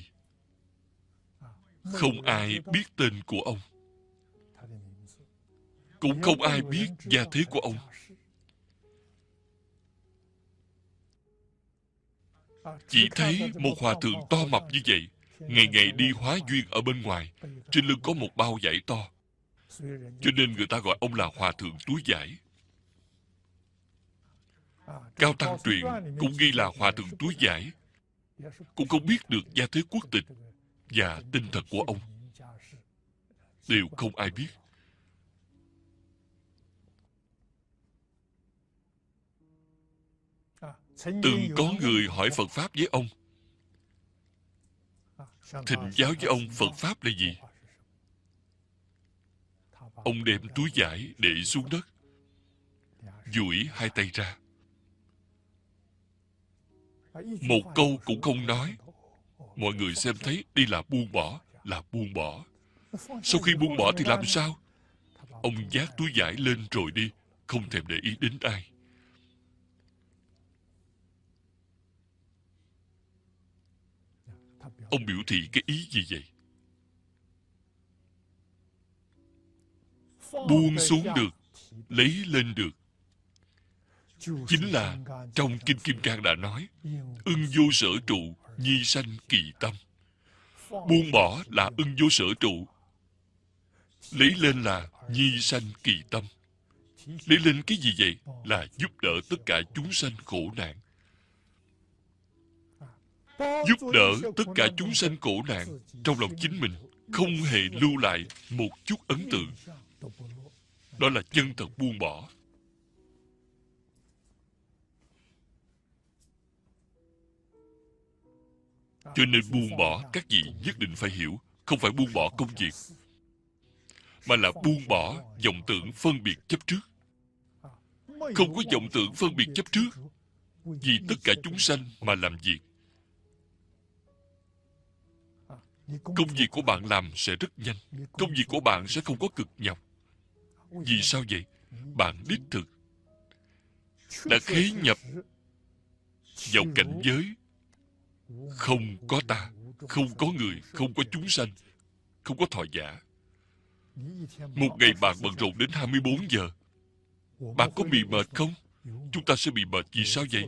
Không ai biết tên của ông cũng không ai biết gia thế của ông chỉ thấy một hòa thượng to mập như vậy ngày ngày đi hóa duyên ở bên ngoài trên lưng có một bao vải to cho nên người ta gọi ông là hòa thượng túi vải ah, cao tăng truyện cũng ghi là hòa thượng túi vải cũng không biết được gia thế quốc tịch và tinh thần của ông đều không ai biết Từng có người hỏi Phật Pháp với ông thỉnh giáo với ông Phật Pháp là gì? Ông đem túi giải để xuống đất duỗi hai tay ra một câu cũng không nói mọi người xem thấy đi là buông bỏ là buông bỏ sau khi buông bỏ thì làm sao ông giác túi giải lên rồi đi không thèm để ý đến ai Ông biểu thị cái ý gì vậy? Buông xuống được, lấy lên được. Chính là trong Kinh Kim Cang đã nói, ưng vô sở trụ, nhi sanh kỳ tâm. Buông bỏ là ưng vô sở trụ, lấy lên là nhi sanh kỳ tâm. Lấy lên cái gì vậy? Là giúp đỡ tất cả chúng sanh khổ nạn giúp đỡ tất cả chúng sanh khổ nạn trong lòng chính mình không hề lưu lại một chút ấn tượng đó là chân thật buông bỏ cho nên buông bỏ các vị nhất định phải hiểu không phải buông bỏ công việc mà là buông bỏ vọng tưởng phân biệt chấp trước không có vọng tưởng phân biệt chấp trước vì tất cả chúng sanh mà làm việc Công việc của bạn làm sẽ rất nhanh Công việc của bạn sẽ không có cực nhọc Vì sao vậy? Bạn đích thực Đã khế nhập Vào cảnh giới Không có ta Không có người Không có chúng sanh Không có thọ giả Một ngày bạn bận rộn đến 24 giờ Bạn có bị mệt không? Chúng ta sẽ bị mệt vì sao vậy?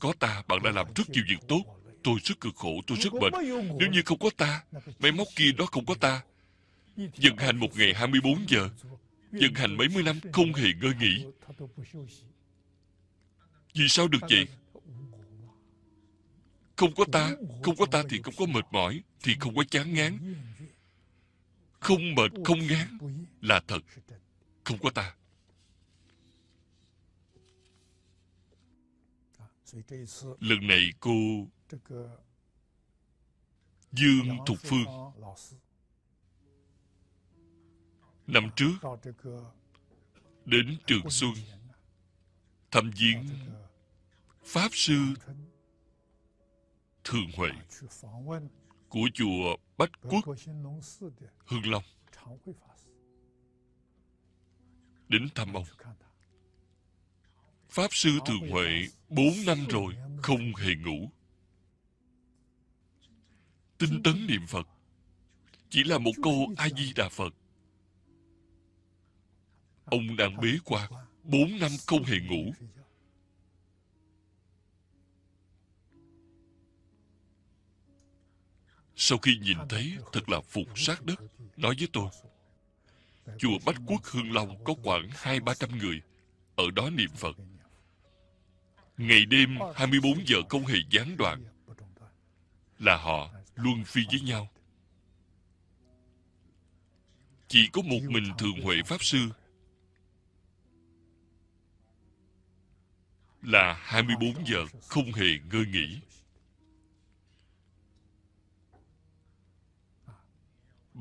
Có ta, bạn đã làm rất nhiều việc tốt tôi rất cực khổ, tôi rất mệt. Nếu như không có ta, máy móc kia đó không có ta. Vận hành một ngày 24 giờ, vận hành mấy mươi năm không hề ngơi nghỉ. Vì sao được vậy? Không có ta, không có ta thì không có mệt mỏi, thì không có chán ngán. Không mệt, không ngán là thật. Không có ta. Dạ, Lần này cô Dương Thục Phương Năm trước Đến Trường Xuân Thăm viếng Pháp Sư Thường Huệ Của chùa Bách Quốc Hương Long Đến thăm ông Pháp Sư Thường Huệ bốn năm rồi Không hề ngủ tinh tấn niệm phật chỉ là một câu a di đà phật ông đang bế quan bốn năm không hề ngủ sau khi nhìn thấy thật là phục sát đất nói với tôi chùa bách quốc hương long có khoảng hai ba trăm người ở đó niệm phật ngày đêm 24 giờ không hề gián đoạn là họ luân phi với nhau chỉ có một mình thường huệ pháp sư là 24 giờ không hề ngơi nghỉ.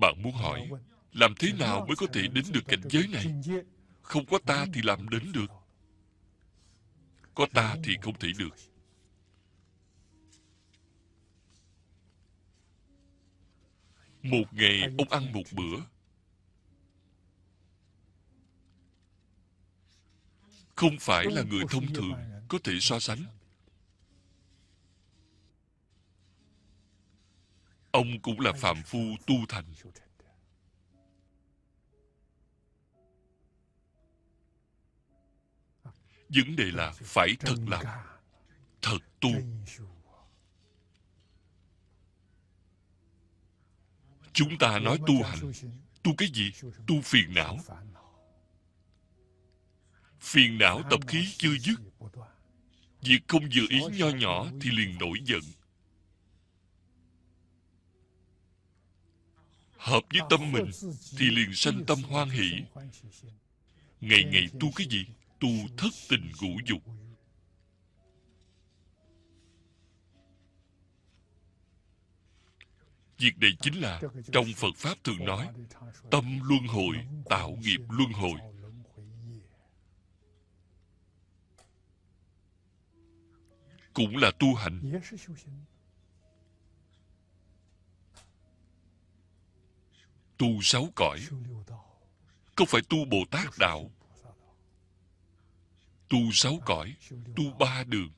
Bạn muốn hỏi, làm thế nào mới có thể đến được cảnh giới này? Không có ta thì làm đến được. Có ta thì không thể được. một ngày ông ăn một bữa không phải là người thông thường có thể so sánh ông cũng là phạm phu tu thành vấn đề là phải thật làm thật tu Chúng ta nói tu hành, tu cái gì? Tu phiền não. Phiền não tập khí chưa dứt. Việc không vừa ý nho nhỏ thì liền nổi giận. Hợp với tâm mình thì liền sanh tâm hoan hỷ. Ngày ngày tu cái gì? Tu thất tình ngũ dục. Việc này chính là trong Phật Pháp thường nói tâm luân hồi, tạo nghiệp luân hồi. Cũng là tu hành. Tu sáu cõi. Không phải tu Bồ Tát Đạo. Tu sáu cõi, tu ba đường,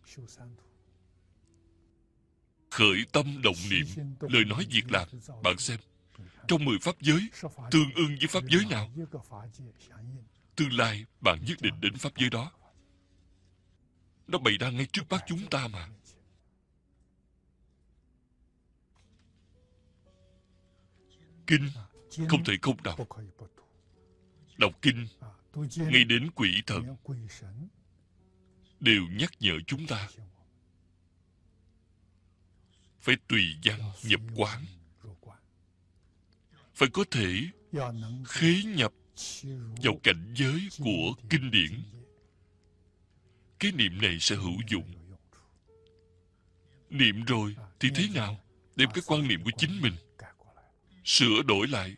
khởi tâm động niệm lời nói việc làm bạn xem trong mười pháp giới tương ưng với pháp giới nào tương lai bạn nhất định đến pháp giới đó nó bày ra ngay trước mắt chúng ta mà kinh không thể không đọc đọc kinh ngay đến quỷ thần đều nhắc nhở chúng ta phải tùy văn nhập quán phải có thể khế nhập vào cảnh giới của kinh điển cái niệm này sẽ hữu dụng niệm rồi thì thế nào đem cái quan niệm của chính mình sửa đổi lại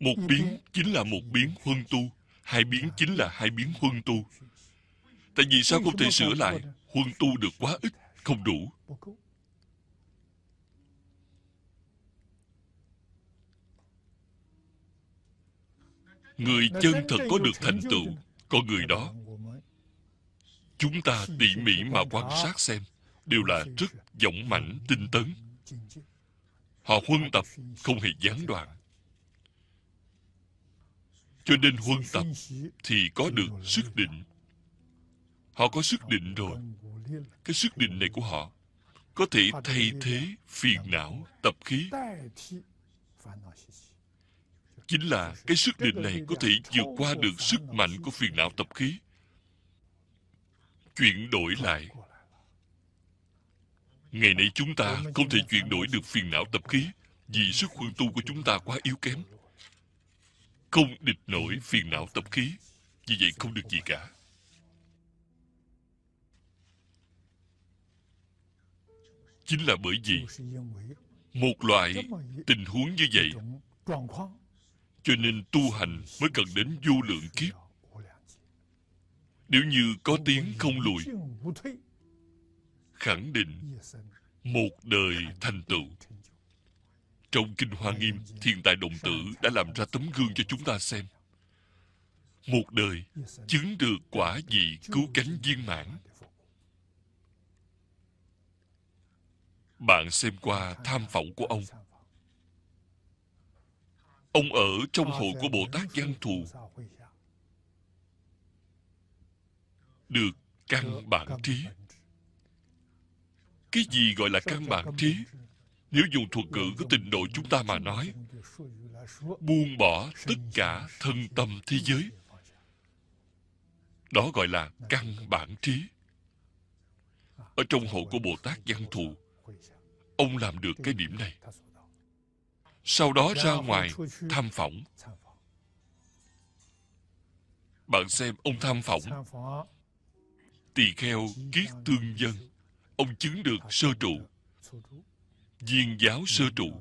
một biến chính là một biến huân tu hai biến chính là hai biến huân tu tại vì sao không thể sửa lại huân tu được quá ít không đủ Người chân thật có được thành tựu Con người đó Chúng ta tỉ mỉ mà quan sát xem Đều là rất vọng mãnh tinh tấn Họ huân tập không hề gián đoạn Cho nên huân tập Thì có được sức định Họ có sức định rồi Cái sức định này của họ Có thể thay thế phiền não tập khí chính là cái sức định này có thể vượt qua được sức mạnh của phiền não tập khí chuyển đổi lại ngày nay chúng ta không thể chuyển đổi được phiền não tập khí vì sức huân tu của chúng ta quá yếu kém không địch nổi phiền não tập khí vì vậy không được gì cả chính là bởi vì một loại tình huống như vậy cho nên tu hành mới cần đến vô lượng kiếp nếu như có tiếng không lùi khẳng định một đời thành tựu trong kinh hoa nghiêm thiên tài đồng tử đã làm ra tấm gương cho chúng ta xem một đời chứng được quả vị cứu cánh viên mãn bạn xem qua tham vọng của ông Ông ở trong ờ, hộ của Bồ Tát Văn Thù Được căn bản trí Cái gì gọi là căn bản trí? Nếu dùng thuật ngữ của tình độ chúng ta mà nói Buông bỏ tất cả thân tâm thế giới Đó gọi là căn bản trí à, Ở trong hộ của Bồ Tát Văn Thù Ông làm được cái điểm này sau đó ra ngoài tham phỏng bạn xem ông tham phỏng tỳ kheo kiết tương dân ông chứng được sơ trụ viên giáo sơ trụ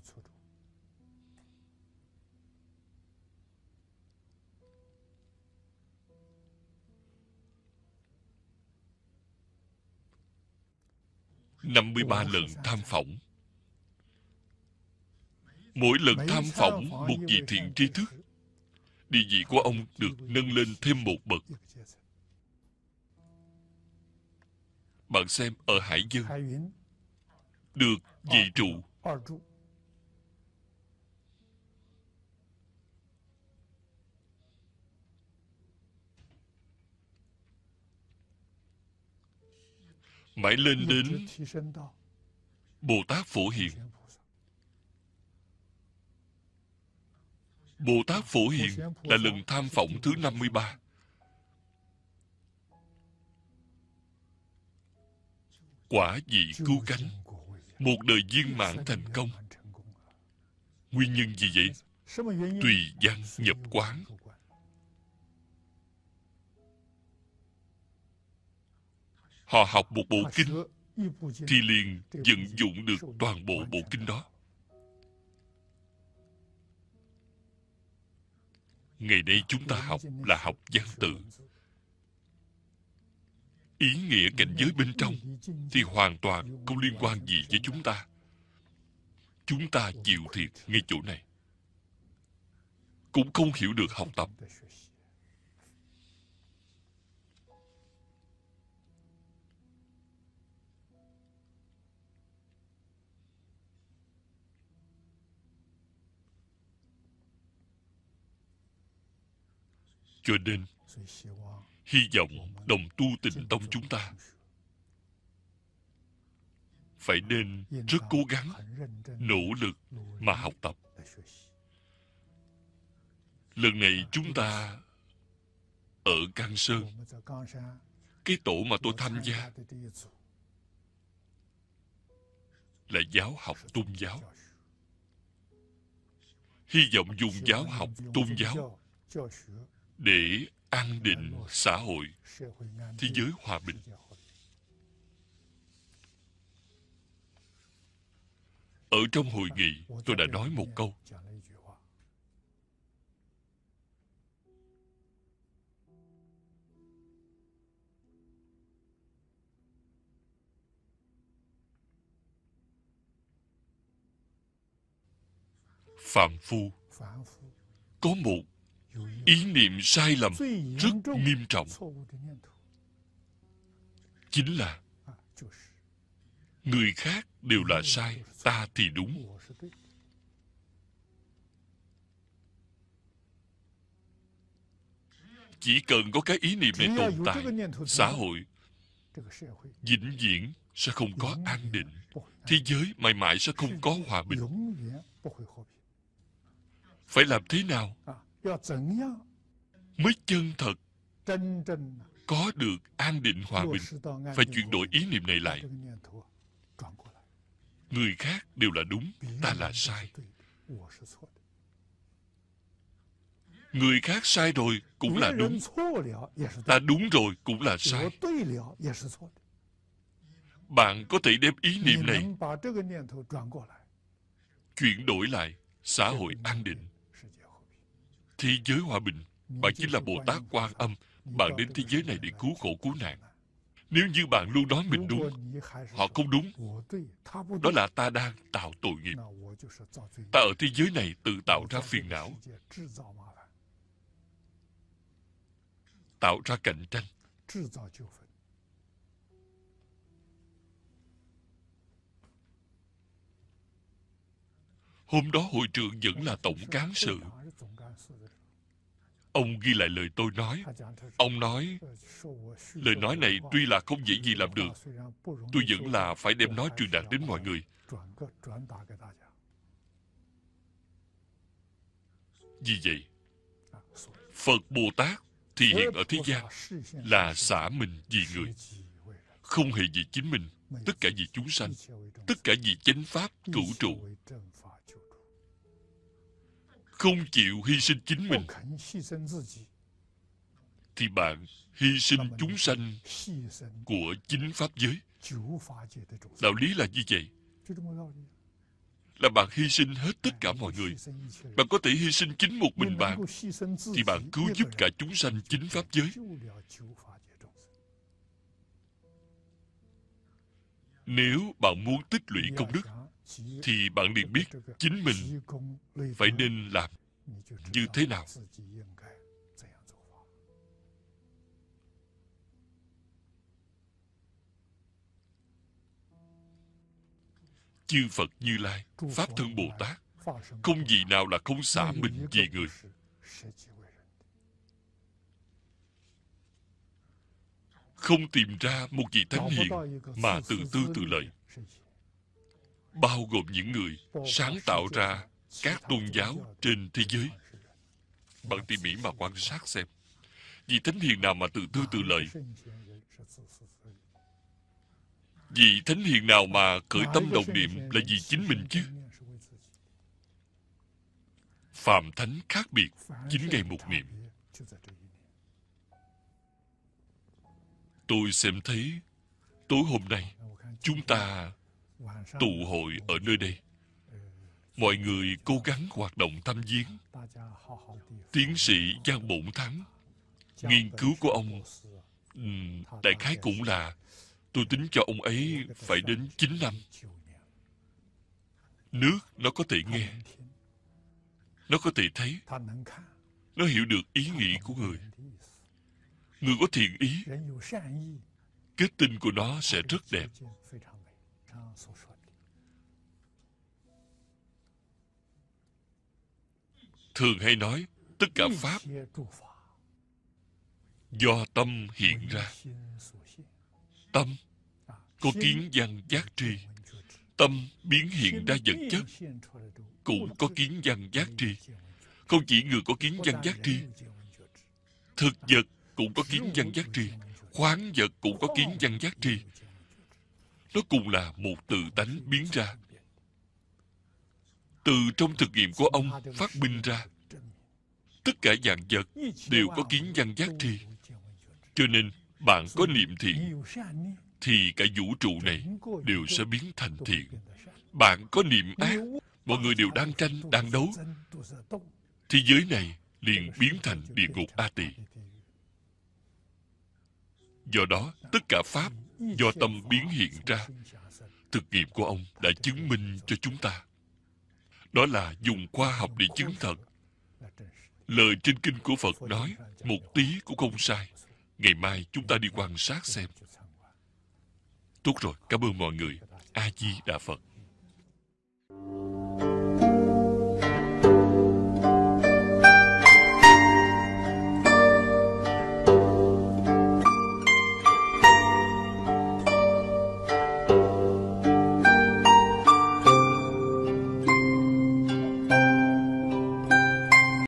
năm mươi ba lần tham phỏng Mỗi lần tham phỏng một vị thiện tri thức, địa vị của ông được nâng lên thêm một bậc. Bạn xem ở Hải dương được vị trụ, mãi lên đến Bồ Tát Phổ Hiền. Bồ Tát Phổ Hiền là lần tham phỏng thứ 53. Quả vị cứu cánh, một đời viên mãn thành công. Nguyên nhân gì vậy? Tùy văn nhập quán. Họ học một bộ kinh thì liền vận dụng được toàn bộ bộ kinh đó. ngày nay chúng ta học là học văn tự ý nghĩa cảnh giới bên trong thì hoàn toàn không liên quan gì với chúng ta chúng ta chịu thiệt ngay chỗ này cũng không hiểu được học tập Cho nên, hy vọng đồng tu tịnh tông chúng ta phải nên rất cố gắng, nỗ lực mà học tập. Lần này chúng ta ở Cang Sơn, cái tổ mà tôi tham gia là giáo học tôn giáo. Hy vọng dùng giáo học tôn giáo để an định xã hội thế giới hòa bình ở trong hội nghị tôi đã nói một câu phạm phu có một ý niệm sai lầm rất nghiêm trọng chính là người khác đều là sai ta thì đúng chỉ cần có cái ý niệm này tồn tại xã hội vĩnh viễn sẽ không có an định thế giới mãi mãi sẽ không có hòa bình phải làm thế nào mới chân thật có được an định hòa bình phải chuyển đổi ý niệm này lại người khác đều là đúng ta là sai người khác sai rồi cũng là đúng ta đúng rồi cũng là sai bạn có thể đem ý niệm này chuyển đổi lại xã hội an định thế giới hòa bình bạn chính là bồ tát quan âm bạn đến thế giới này để cứu khổ cứu nạn nếu như bạn luôn nói mình đúng họ không đúng đó là ta đang tạo tội nghiệp ta ở thế giới này tự tạo ra phiền não tạo ra cạnh tranh hôm đó hội trưởng vẫn là tổng cán sự ông ghi lại lời tôi nói ông nói lời nói này tuy là không dễ gì làm được tôi vẫn là phải đem nó truyền đạt đến mọi người vì vậy phật bồ tát thì hiện ở thế gian là xả mình vì người không hề vì chính mình tất cả vì chúng sanh tất cả vì chánh pháp cửu trụ không chịu hy sinh chính mình thì bạn hy sinh chúng sanh của chính pháp giới đạo lý là như vậy là bạn hy sinh hết tất cả mọi người bạn có thể hy sinh chính một mình bạn thì bạn cứu giúp cả chúng sanh chính pháp giới nếu bạn muốn tích lũy công đức thì bạn liền biết chính mình phải nên làm như thế nào chư phật như lai pháp thân bồ tát không gì nào là không xả mình vì người không tìm ra một vị thánh hiền mà từ tư từ lợi bao gồm những người sáng tạo ra các tôn giáo trên thế giới. Bạn tỉ mỉ mà quan sát xem, vì thánh hiền nào mà tự tư tự lợi? Vì thánh hiền nào mà khởi tâm đồng niệm là vì chính mình chứ? Phạm thánh khác biệt, chính ngày một niệm. Tôi xem thấy, tối hôm nay, chúng ta tụ hội ở nơi đây mọi người cố gắng hoạt động thăm viếng tiến sĩ giang bổn thắng nghiên cứu của ông ừ, đại khái cũng là tôi tính cho ông ấy phải đến 9 năm nước nó có thể nghe nó có thể thấy nó hiểu được ý nghĩ của người người có thiện ý kết tinh của nó sẽ rất đẹp 上所说的。Thường hay nói, tất cả Pháp do tâm hiện ra. Tâm có kiến văn giác tri. Tâm biến hiện ra vật chất. Cũng có kiến văn giác tri. Không chỉ người có kiến văn giác tri. Thực vật cũng có kiến văn giác tri. Khoáng vật cũng có kiến văn giác tri nó cùng là một tự tánh biến ra từ trong thực nghiệm của ông phát minh ra tất cả dạng vật đều có kiến văn giác thi cho nên bạn có niệm thiện thì cả vũ trụ này đều sẽ biến thành thiện bạn có niệm ác mọi người đều đang tranh đang đấu thế giới này liền biến thành địa ngục a tỳ do đó tất cả pháp do tâm biến hiện ra thực nghiệm của ông đã chứng minh cho chúng ta đó là dùng khoa học để chứng thật lời trên kinh của phật nói một tí cũng không sai ngày mai chúng ta đi quan sát xem tốt rồi cảm ơn mọi người a di đà phật